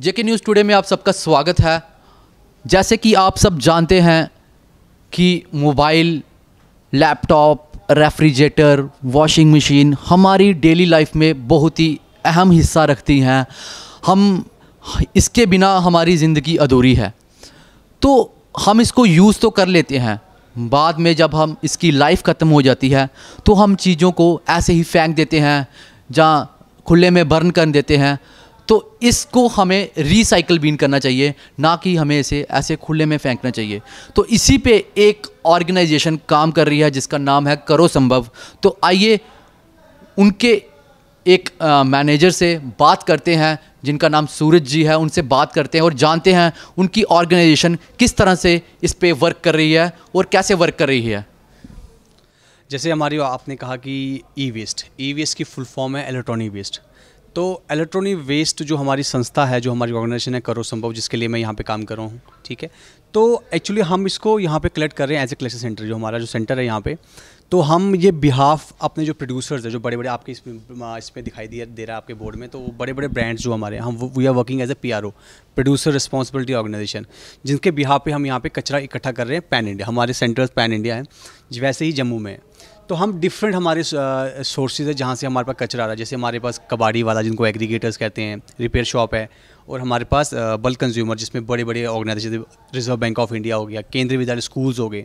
जेके News today में आप सबका स्वागत है जैसे कि आप सब जानते हैं कि mobile laptop refrigerator washing machine हमारी डेली लाइफ में बहुत ही अहम हिस्सा रखती हैं हम इसके बिना हमारी ज़िंदगी अधूरी है तो हम इसको यूज़ तो कर लेते हैं बाद में जब हम इसकी लाइफ ख़त्म हो जाती है तो हम चीज़ों को ऐसे ही फेंक देते हैं जहाँ खुले में बर्न कर देते हैं तो इसको हमें रिसाइकल बीन करना चाहिए ना कि हमें इसे ऐसे खुले में फेंकना चाहिए तो इसी पे एक ऑर्गेनाइजेशन काम कर रही है जिसका नाम है करो संभव तो आइए उनके एक मैनेजर से बात करते हैं जिनका नाम सूरज जी है उनसे बात करते हैं और जानते हैं उनकी ऑर्गेनाइजेशन किस तरह से इस पर वर्क कर रही है और कैसे वर्क कर रही है जैसे हमारी आपने कहा कि ई वेस्ट ई वेस्ट की फुल फॉर्म है इलेक्ट्रॉनिक वेस्ट तो इलेक्ट्रॉनिक वेस्ट जो हमारी संस्था है जो हमारी ऑर्गेनाइजेशन है करो संभव जिसके लिए मैं यहाँ पे काम कर रहा हूँ ठीक है तो एक्चुअली हम इसको यहाँ पे कलेक्ट कर रहे हैं एज ए कलेक्शन सेंटर जो हमारा जो सेंटर है यहाँ पे तो हम ये बिहाफ अपने जो प्रोड्यूसर्स है जो बड़े बड़े आपके इसमें इसमें दिखाई दिया दे रहा है आपके बोर्ड में तो बड़े बड़े ब्रांड्स जो हमारे हम we are working as a P R O producer responsibility organisation जिनके बिहाफ पे हम यहाँ पे कचरा इकट्ठा कर रहे हैं पैन इंडिया हमारे सेंटर्स पैन इंडिया है वैसे ही जम्मू में तो हम डिफरेंट हमारे सोर्सेज है जहाँ से हमारे पास कचरा आ रहा है जैसे हमारे पास कबाड़ी वाला जिनको एग्रीगेटर्स कहते हैं रिपेयर शॉप है और हमारे पास बल्क कंज्यूमर जिसमें बड़े बड़े organisation Reserve Bank of India हो गया केंद्रीय विद्यालय स्कूल्स हो गए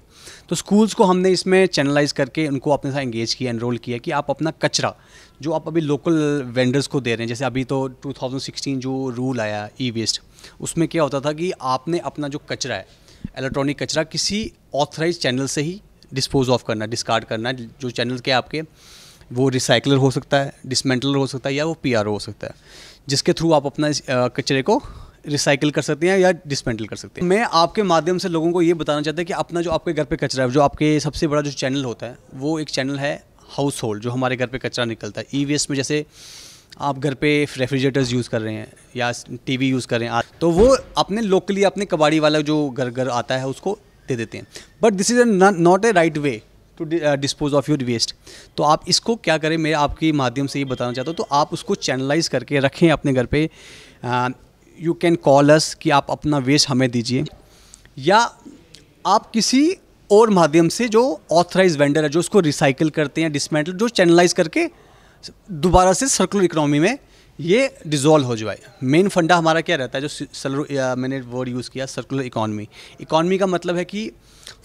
तो स्कूल्स को हमने इसमें चैनलाइज करके उनको अपने साथ एंगेज किया एनरोल किया कि आप अपना कचरा जो आप अभी लोकल वेंडर्स को दे रहे हैं जैसे अभी तो 2016 जो रूल आया ई वेस्ट उसमें क्या होता था कि आपने अपना जो कचरा है इलेक्ट्रॉनिक कचरा किसी ऑथराइज चैनल से ही डिस्पोज ऑफ करना डिस्कार्ड करना जो चैनल के आपके वो रिसाइकलर हो सकता है डिसमेंटलर हो सकता है या वो पी हो सकता है जिसके थ्रू आप अपना कचरे को रिसाइकिल कर सकते हैं या डिसमेंटल कर सकते हैं मैं आपके माध्यम से लोगों को ये बताना चाहता हूँ कि अपना जो आपके घर पे कचरा है जो आपके सबसे बड़ा जो चैनल होता है वो एक चैनल है हाउस होल्ड जो हमारे घर पे कचरा निकलता है ई वेस्ट में जैसे आप घर पे रेफ्रिजरेटर्स यूज़ कर रहे हैं या टीवी यूज़ कर रहे हैं तो वो अपने लोकली अपने कबाड़ी वाला जो घर घर आता है उसको दे देते हैं but this is a not a right way to dispose of your waste तो आप इसको क्या करें मैं आपके माध्यम से ये बताना चाहता हूँ तो आप उसको चैनलाइज करके रखें अपने घर पर यू कैन कॉल अस कि आप अपना वेस्ट हमें दीजिए या आप किसी और माध्यम से जो ऑथराइज वेंडर है जो उसको रिसाइकिल करते हैं डिसमेंटल जो चैनलाइज करके दोबारा से सर्कुलर इकोनॉमी में ये डिज़ोल्व हो जाए मेन फंडा हमारा क्या रहता है जो सलर मैंने वर्ड यूज़ किया सर्कुलर इकॉनमी इकॉनमी का मतलब है कि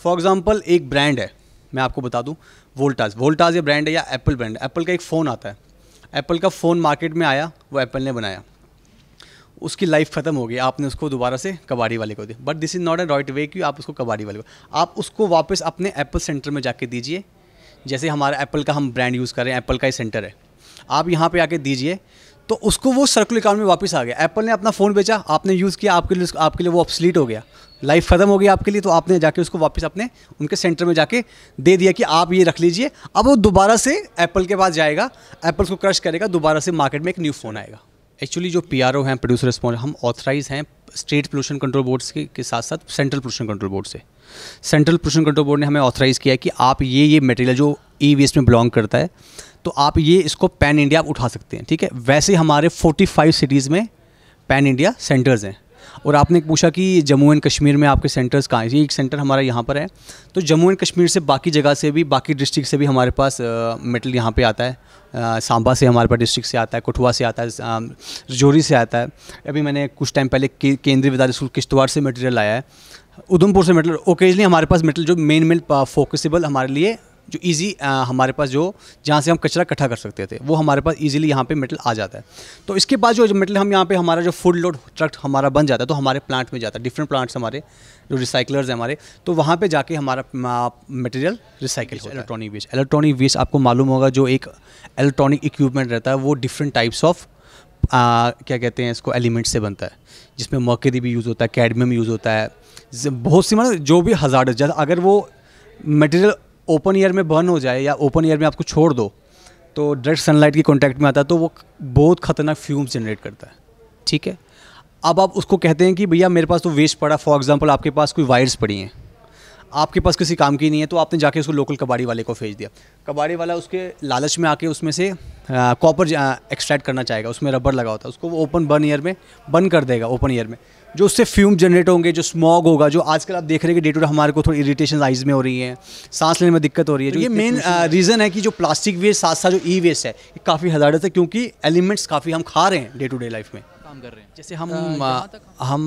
फॉर एग्ज़ाम्पल एक ब्रांड है मैं आपको बता दूँ वोल्टाज वोल्टाज ये ब्रांड है या एप्पल ब्रांड एप्पल का एक फ़ोन आता है एप्पल का फ़ोन मार्केट में आया वो एप्पल ने बनाया उसकी लाइफ ख़त्म हो गई आपने उसको दोबारा से कबाड़ी वाले को दिया but this is not a right way कि आप उसको कबाड़ी वाले को आप उसको वापस अपने एप्पल सेंटर में जाके दीजिए जैसे हमारा एप्पल का हम ब्रांड यूज़ कर रहे हैं एप्पल का ही सेंटर है आप यहाँ पे आके दीजिए तो उसको वो सर्कुलर में वापस आ गया एप्पल ने अपना फ़ोन बेचा आपने यूज़ किया आपके लिए आपके लिए वो अपस्लीट हो गया लाइफ ख़त्म हो गई आपके लिए तो आपने जाके उसको वापस अपने उनके सेंटर में जाके दे दिया कि आप ये रख लीजिए अब वो दोबारा से एप्पल के पास जाएगा एप्पल को क्रश करेगा दोबारा से मार्केट में एक न्यू फ़ोन आएगा एक्चुअली जो पी हैं प्रोड्यूसर रिस्पॉन्स हम ऑथराइज हैं स्टेट पोल्यूशन कंट्रोल बोर्ड के, के साथ साथ सेंट्रल पोल्यूशन कंट्रोल बोर्ड से सेंट्रल पोल्यूशन कंट्रोल बोर्ड ने हमें ऑथराइज़ किया कि आप ये ये मटेरियल जो ई वेस्ट में बिलोंग करता है तो आप ये इसको पैन इंडिया आप उठा सकते हैं ठीक है वैसे हमारे 45 सिटीज़ में पैन इंडिया सेंटर्स हैं और आपने पूछा कि जम्मू एंड कश्मीर में आपके सेंटर्स कहाँ हैं एक सेंटर हमारा यहाँ पर है तो जम्मू एंड कश्मीर से बाकी जगह से भी बाकी डिस्ट्रिक्ट से भी हमारे पास मेटल यहाँ पे आता है आ, सांबा से हमारे पास डिस्ट्रिक्ट से आता है कठुआ से आता है रजौरी से आता है अभी मैंने कुछ टाइम पहले केंद्रीय विद्यालय स्कूल किश्तवाड़ से मटेरियल आया है उधमपुर से मेटल ओकेजली हमारे पास मेटल जो मेन मेन फोकसेबल हमारे लिए जो ईज़ी हमारे पास जो जहाँ से हम कचरा इकट्ठा कर सकते थे वो हमारे पास ईजिली यहाँ पे मेटल आ जाता है तो इसके बाद जो मेटल हम यहाँ पे हमारा जो फूड लोड ट्रक हमारा बन जाता है तो हमारे प्लांट में जाता है डिफरेंट प्लांट्स हमारे जो रिसाइकलर्स हैं हमारे तो वहाँ पे जाके हमारा मटेरियल रिसाइकिल होता है इलेक्ट्रॉनिक वेस्ट इलेक्ट्रॉनिक वेस्ट आपको मालूम होगा जो एक इलेक्ट्रॉनिक इक्विपमेंट रहता है वो डिफरेंट टाइप्स ऑफ आ, क्या कहते हैं इसको एलिमेंट से बनता है जिसमें मकरी भी यूज़ होता है कैडमियम यूज़ होता है बहुत सी मतलब जो भी हजार जैसे अगर वो मटेरियल ओपन ईयर में बर्न हो जाए या ओपन ईयर में आपको छोड़ दो तो डायरेक्ट सनलाइट के कॉन्टैक्ट में आता है तो वो बहुत खतरनाक फ्यूम्स जनरेट करता है ठीक है अब आप उसको कहते हैं कि भैया मेरे पास तो वेस्ट पड़ा फॉर एग्ज़ाम्पल आपके पास कोई वायर्स पड़ी हैं आपके पास किसी काम की नहीं है तो आपने जाके उसको लोकल कबाड़ी वाले को भेज दिया कबाड़ी वाला उसके लालच में आके उसमें से कॉपर एक्सट्रैक्ट करना चाहेगा उसमें रबर लगा होता है उसको वो ओपन बर्न ईयर में बंद कर देगा ओपन ईयर में जो उससे फ्यूम जनरेट होंगे जो स्मॉग होगा जो आजकल आप देख रहे हैं कि डे टू डे हमारे को थोड़ी इरिटेशन आइज में हो रही है सांस लेने में दिक्कत हो रही है तो जो ये मेन रीज़न है कि जो प्लास्टिक वेस्ट साथ साथ जो ई वेस्ट है ये काफ़ी हजारत है क्योंकि एलिमेंट्स काफ़ी हम खा रहे हैं डे टू डे लाइफ में काम कर रहे हैं जैसे हम हम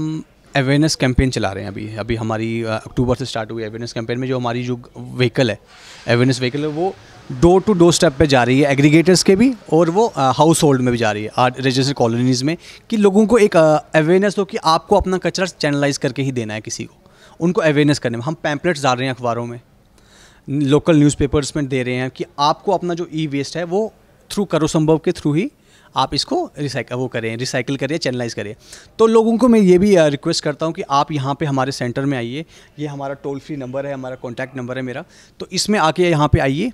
अवेयरनेस कैंपेन चला रहे हैं अभी अभी हमारी अक्टूबर से स्टार्ट हुई अवेयरनेस कैंपेन में जो हमारी जो व्हीकल है अवेयरनेस व्हीकल है वो डोर टू डोर स्टेप पे जा रही है एग्रीगेटर्स के भी और वो हाउस होल्ड में भी जा रही है रजिस्टर्ड कॉलोनीज़ में कि लोगों को एक अवेयरनेस हो कि आपको अपना कचरा चैनलाइज करके ही देना है किसी को उनको अवेयरनेस करने में हम पैम्पलेट्स डाल रहे हैं अखबारों में लोकल न्यूज़पेपर्स में दे रहे हैं कि आपको अपना जो ई वेस्ट है वो थ्रू करो संभव के थ्रू ही आप इसको रिसाइकल वो करें रिसाइकिल करें चैनलाइज करें तो लोगों को मैं ये भी रिक्वेस्ट करता हूँ कि आप यहाँ पे हमारे सेंटर में आइए ये हमारा टोल फ्री नंबर है हमारा कॉन्टैक्ट नंबर है मेरा तो इसमें आके यहाँ पर आइए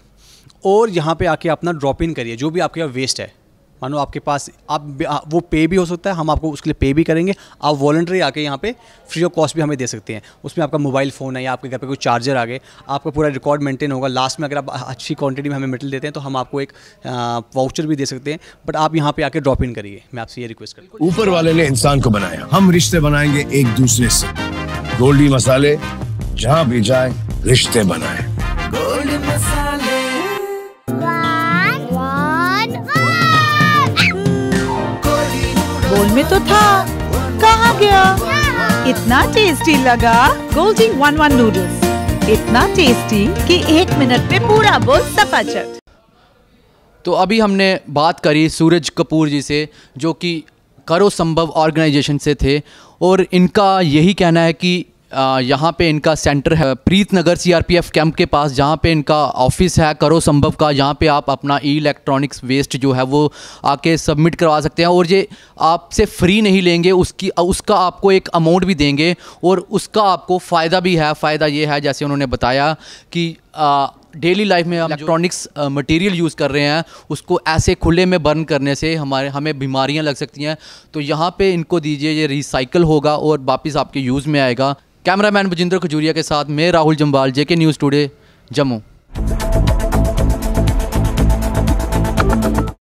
और यहाँ पर आके अपना ड्रॉप इन करिए जो भी आपके यहाँ वेस्ट है मानो आपके पास आप वो पे भी हो सकता है हम आपको उसके लिए पे भी करेंगे आप वॉल्ट्री आके यहाँ पे फ्री ऑफ कॉस्ट भी हमें दे सकते हैं उसमें आपका मोबाइल फ़ोन है या आपके घर पे कोई चार्जर आ गए आपका पूरा रिकॉर्ड मेंटेन होगा लास्ट में अगर आप अच्छी क्वांटिटी में हमें मेटल देते हैं तो हम आपको एक वाउचर भी दे सकते हैं बट आप यहाँ पे आके ड्रॉप इन करिए मैं आपसे ये रिक्वेस्ट करूँ ऊपर वाले ने इंसान को बनाया हम रिश्ते बनाएंगे एक दूसरे से गोल्डी मसाले जहाँ भी जाए रिश्ते बनाए बोल में तो था कहा गया इतना टेस्टी लगा गोल्डिंग वन वन नूडल्स इतना टेस्टी कि एक मिनट में पूरा बोल सफाचट तो अभी हमने बात करी सूरज कपूर जी से जो कि करो संभव ऑर्गेनाइजेशन से थे और इनका यही कहना है कि यहाँ पे इनका सेंटर है प्रीत नगर सीआरपीएफ कैंप के पास जहाँ पे इनका ऑफिस है करो संभव का जहाँ पे आप अपना ई इलेक्ट्रॉनिक्स वेस्ट जो है वो आके सबमिट करवा सकते हैं और ये आपसे फ्री नहीं लेंगे उसकी उसका आपको एक अमाउंट भी देंगे और उसका आपको फ़ायदा भी है फ़ायदा ये है जैसे उन्होंने बताया कि आ, डेली लाइफ में हम इलेक्ट्रॉनिक्स मटेरियल यूज़ कर रहे हैं उसको ऐसे खुले में बर्न करने से हमारे हमें बीमारियां लग सकती हैं तो यहाँ पे इनको दीजिए ये रिसाइकल होगा और वापस आपके यूज़ में आएगा कैमरामैन बजिंदर खजूरिया के साथ मैं Rahul Jamwal JK News Today Jammu